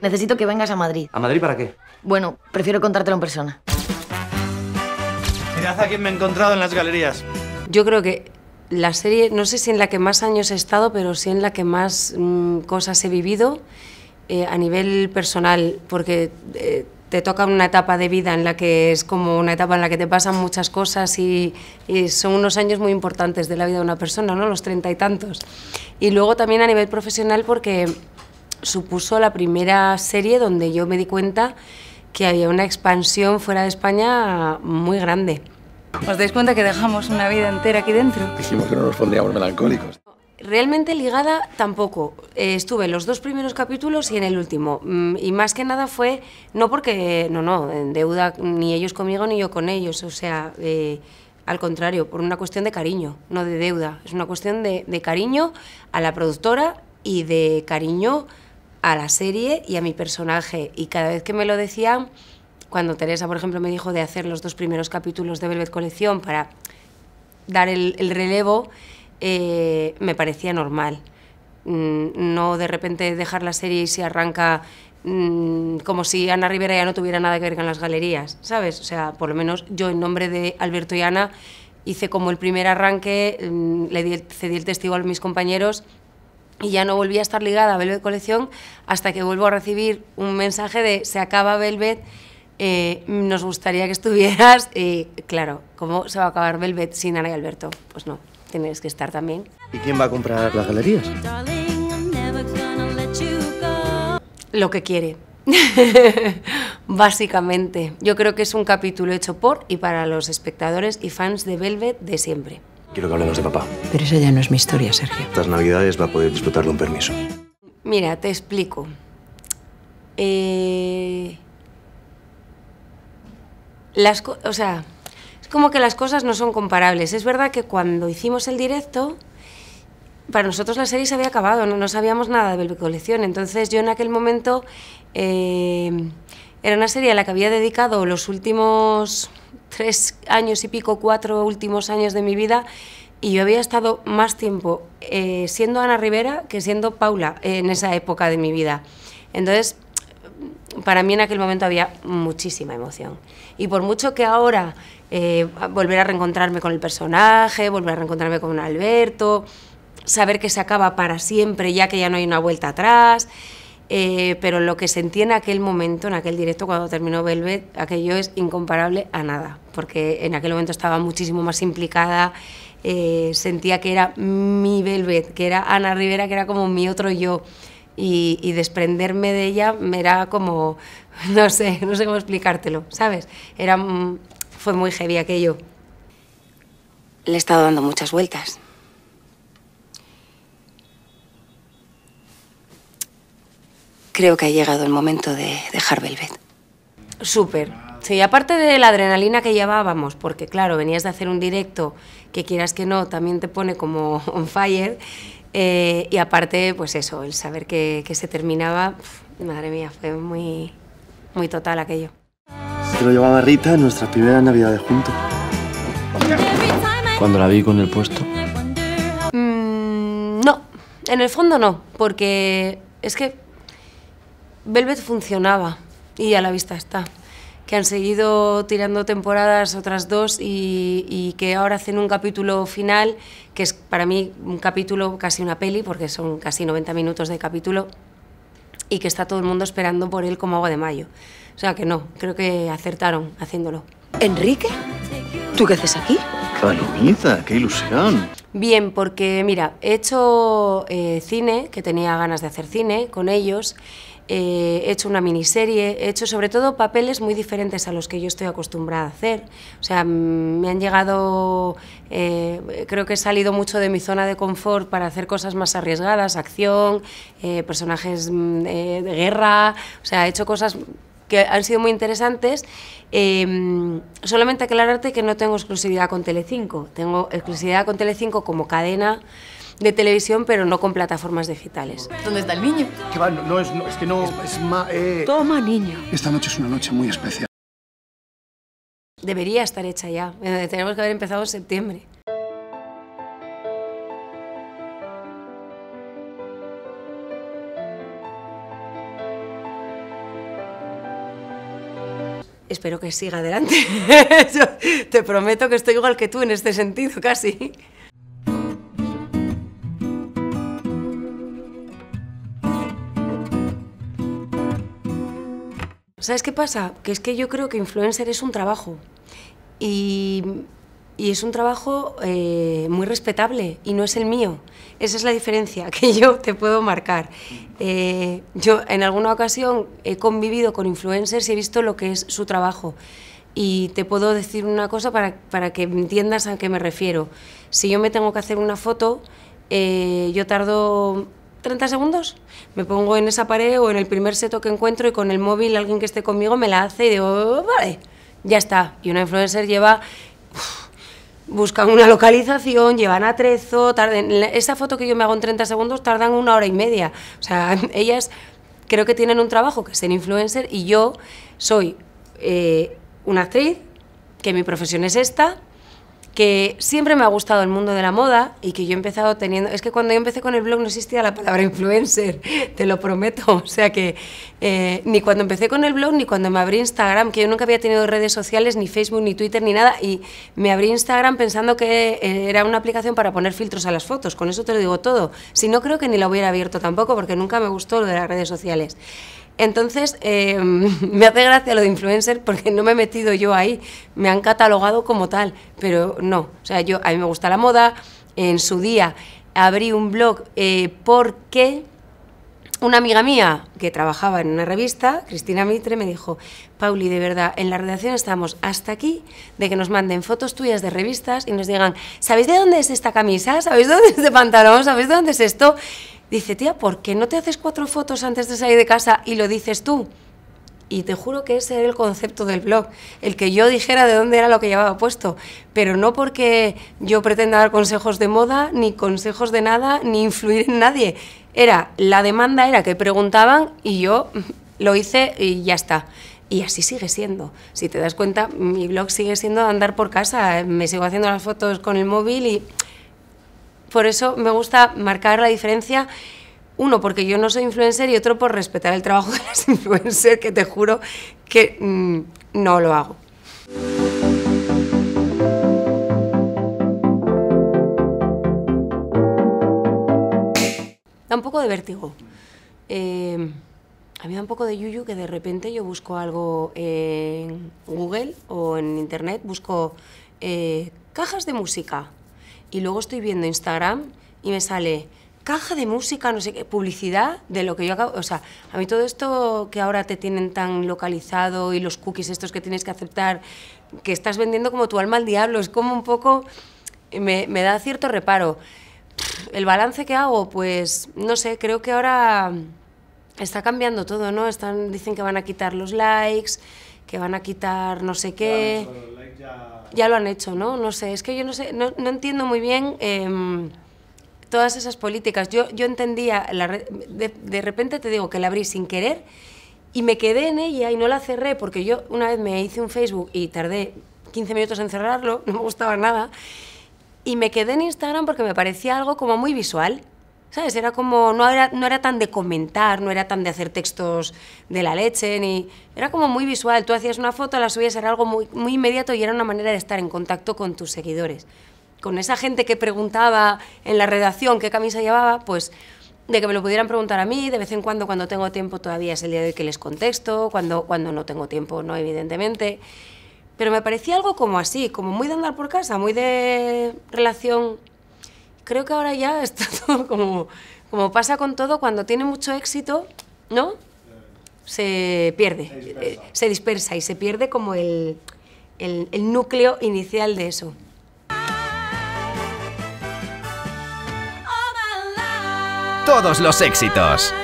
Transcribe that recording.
Necesito que vengas a Madrid. ¿A Madrid para qué? Bueno, prefiero contártelo en persona. Mirad a quién me he encontrado en las galerías. Yo creo que la serie, no sé si en la que más años he estado, pero sí en la que más mm, cosas he vivido eh, a nivel personal, porque eh, te toca una etapa de vida en la que es como una etapa en la que te pasan muchas cosas y, y son unos años muy importantes de la vida de una persona, ¿no? Los treinta y tantos. Y luego también a nivel profesional porque supuso la primera serie donde yo me di cuenta que había una expansión fuera de España muy grande. ¿Os dais cuenta que dejamos una vida entera aquí dentro? Dijimos que no nos pondríamos melancólicos. Realmente ligada tampoco. Eh, estuve en los dos primeros capítulos y en el último. Mm, y más que nada fue, no porque, no, no, en deuda ni ellos conmigo ni yo con ellos. O sea, eh, al contrario, por una cuestión de cariño, no de deuda. Es una cuestión de, de cariño a la productora y de cariño a la serie y a mi personaje. Y cada vez que me lo decían, cuando Teresa, por ejemplo, me dijo de hacer los dos primeros capítulos de Velvet Colección para dar el, relevo, eh, me parecía normal. Mm, no de repente dejar la serie y se arranca mm, como si Ana Rivera ya no tuviera nada que ver con las galerías, ¿sabes? O sea, por lo menos yo en nombre de Alberto y Ana hice como el primer arranque, mm, le di, cedí el testigo a mis compañeros y ya no volví a estar ligada a Velvet Colección hasta que vuelvo a recibir un mensaje de se acaba Velvet, eh, nos gustaría que estuvieras. Y claro, ¿cómo se va a acabar Velvet sin Ana y Alberto? Pues no, tienes que estar también. ¿Y quién va a comprar las galerías? Lo que quiere. Básicamente, yo creo que es un capítulo hecho por y para los espectadores y fans de Velvet de siempre. Quiero que hablemos de papá. Pero esa ya no es mi historia, Sergio. Estas navidades va a poder disfrutar de un permiso. Mira, te explico. Eh, las o sea, es como que las cosas no son comparables. Es verdad que cuando hicimos el directo, para nosotros la serie se había acabado, no, sabíamos nada de colección. Entonces yo en aquel momento eh, era una serie a la que había dedicado los últimos tres años y pico, cuatro últimos años de mi vida, y yo había estado más tiempo eh, siendo Ana Rivera que siendo Paula en esa época de mi vida. Entonces, para mí en aquel momento había muchísima emoción. Y por mucho que ahora eh, volver a reencontrarme con el personaje, volver a reencontrarme con Alberto, saber que se acaba para siempre ya que ya no hay una vuelta atrás, eh, pero lo que sentí en aquel momento, en aquel directo, cuando terminó Velvet, aquello es incomparable a nada, porque en aquel momento estaba muchísimo más implicada, eh, sentía que era mi Velvet, que era Ana Rivera, que era como mi otro yo, y, y desprenderme de ella me era como, no sé, no sé cómo explicártelo, ¿sabes? Era, mm, fue muy heavy aquello. Le he estado dando muchas vueltas. Creo que ha llegado el momento de dejar Velvet. Súper. Sí, aparte de la adrenalina que llevábamos, porque claro, venías de hacer un directo que quieras que no, también te pone como on fire. Eh, y aparte, pues eso, el saber que, se terminaba, madre mía, fue muy, muy total aquello. Se lo llevaba Rita en nuestras primeras navidades juntos. Cuando la vi con el puesto. Mm, no, en el fondo no, porque es que Velvet funcionaba y a la vista está. Que han seguido tirando temporadas, otras dos, y, que ahora hacen un capítulo final, que es para mí un capítulo, casi una peli, porque son casi 90 minutos de capítulo, y que está todo el mundo esperando por él como agua de mayo. O sea que no, creo que acertaron haciéndolo. ¿Enrique? ¿Tú qué haces aquí? Palomita, qué ilusión. Bien, porque mira, he hecho eh, cine, que tenía ganas de hacer cine con ellos, eh, he hecho una miniserie, he hecho sobre todo papeles muy diferentes a los que yo estoy acostumbrada a hacer. O sea, mm, me han llegado, eh, creo que he salido mucho de mi zona de confort para hacer cosas más arriesgadas, acción, eh, personajes mm, de guerra, o sea, he hecho cosas que han sido muy interesantes. Em, solamente aclararte que no tengo exclusividad con Telecinco, tengo exclusividad con Telecinco como cadena de televisión, pero no con plataformas digitales. ¿Dónde está el niño? no, es, que no... Es, eh. Toma, niño. Esta noche es una noche muy especial. Debería estar hecha ya. Eh, tenemos que haber empezado en septiembre. espero que siga adelante. te prometo que estoy igual que tú en este sentido, casi. ¿Sabes qué pasa? Que es que yo creo que influencer es un trabajo y, es un trabajo eh, muy respetable y no es el mío. Esa es la diferencia que yo te puedo marcar. Eh, yo en alguna ocasión he convivido con influencers y he visto lo que es su trabajo y te puedo decir una cosa para, para, que entiendas a qué me refiero. Si yo me tengo que hacer una foto, eh, yo tardo 30 segundos, me pongo en esa pared o en el primer seto que encuentro y con el móvil alguien que esté conmigo me la hace y digo, oh, vale, ya está. Y una influencer lleva... buscan una localización, llevan a atrezo, tarden, esa foto que yo me hago en 30 segundos tardan una hora y media. O sea, ellas creo que tienen un trabajo que es ser influencer y yo soy eh, una actriz, que mi profesión es esta, que siempre me ha gustado el mundo de la moda y que yo he empezado teniendo... Es que cuando yo empecé con el blog no existía la palabra influencer, te lo prometo. O sea que eh, ni cuando empecé con el blog ni cuando me abrí Instagram, que yo nunca había tenido redes sociales, ni Facebook, ni Twitter, ni nada, y me abrí Instagram pensando que eh, era una aplicación para poner filtros a las fotos. Con eso te lo digo todo. Si no, creo que ni la hubiera abierto tampoco, porque nunca me gustó lo de las redes sociales. Entonces, eh, me hace gracia lo de influencer porque no me he metido yo ahí, me han catalogado como tal, pero no, o sea, yo, a mí me gusta la moda, en su día abrí un blog eh, porque una amiga mía que trabajaba en una revista, Cristina Mitre, me dijo, Pauli, de verdad, en la redacción estamos hasta aquí de que nos manden fotos tuyas de revistas y nos digan, ¿sabéis de dónde es esta camisa? ¿Sabéis de dónde es este pantalón? ¿Sabéis de dónde es esto? Dice, tía, ¿por qué no te haces cuatro fotos antes de salir de casa y lo dices tú? Y te juro que ese era el concepto del blog, el que yo dijera de dónde era lo que llevaba puesto, pero no porque yo pretenda dar consejos de moda, ni consejos de nada, ni influir en nadie. Era, la demanda era que preguntaban y yo lo hice y ya está. Y así sigue siendo. Si te das cuenta, mi blog sigue siendo andar por casa, eh, me sigo haciendo las fotos con el móvil y por eso me gusta marcar la diferencia uno, porque yo no soy influencer y otro, por respetar el trabajo de las influencers, que te juro que mm, no lo hago. Da un poco de vértigo. Eh, a mí da un poco de yuyu que de repente yo busco algo en Google o en Internet, busco eh, cajas de música y luego estoy viendo Instagram y me sale caja de música, no sé qué, publicidad de lo que yo acabo... O sea, a mí todo esto que ahora te tienen tan localizado y los cookies estos que tienes que aceptar, que estás vendiendo como tu alma al diablo, es como un poco... Me, da cierto reparo. El balance que hago, pues, no sé, creo que ahora está cambiando todo, ¿no? Están, dicen que van a quitar los likes, que van a quitar no sé qué ya... lo han hecho, ¿no? No sé, es que yo no sé, no, entiendo muy bien em, todas esas políticas. Yo, yo entendía, la de, de, repente te digo que la abrí sin querer y me quedé en ella y no la cerré porque yo una vez me hice un Facebook y tardé 15 minutos en cerrarlo, no me gustaba nada, y me quedé en Instagram porque me parecía algo como muy visual. ¿Sabes? Era como, no era, no era tan de comentar, no era tan de hacer textos de la leche, ni... Era como muy visual, tú hacías una foto, la subías, era algo muy, muy inmediato y era una manera de estar en contacto con tus seguidores. Con esa gente que preguntaba en la redacción qué camisa llevaba, pues de que me lo pudieran preguntar a mí, de vez en cuando cuando tengo tiempo todavía es el día de hoy que les contesto, cuando, cuando no tengo tiempo no, evidentemente. Pero me parecía algo como así, como muy de andar por casa, muy de relación creo que ahora ya está todo como, pasa con todo, cuando tiene mucho éxito, ¿no? Se pierde, se eh, dispersa, y se pierde como el núcleo inicial de eso. Todos los éxitos.